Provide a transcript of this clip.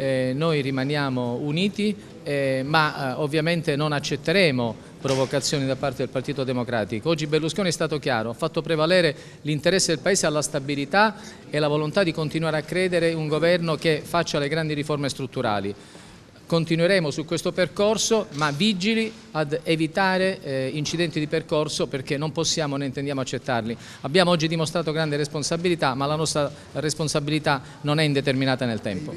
eh, noi rimaniamo uniti, eh, ma eh, ovviamente non accetteremo provocazioni da parte del Partito Democratico. Oggi Berlusconi è stato chiaro, ha fatto prevalere l'interesse del Paese alla stabilità e la volontà di continuare a credere in un governo che faccia le grandi riforme strutturali continueremo su questo percorso ma vigili ad evitare eh, incidenti di percorso perché non possiamo né intendiamo accettarli. Abbiamo oggi dimostrato grande responsabilità ma la nostra responsabilità non è indeterminata nel tempo.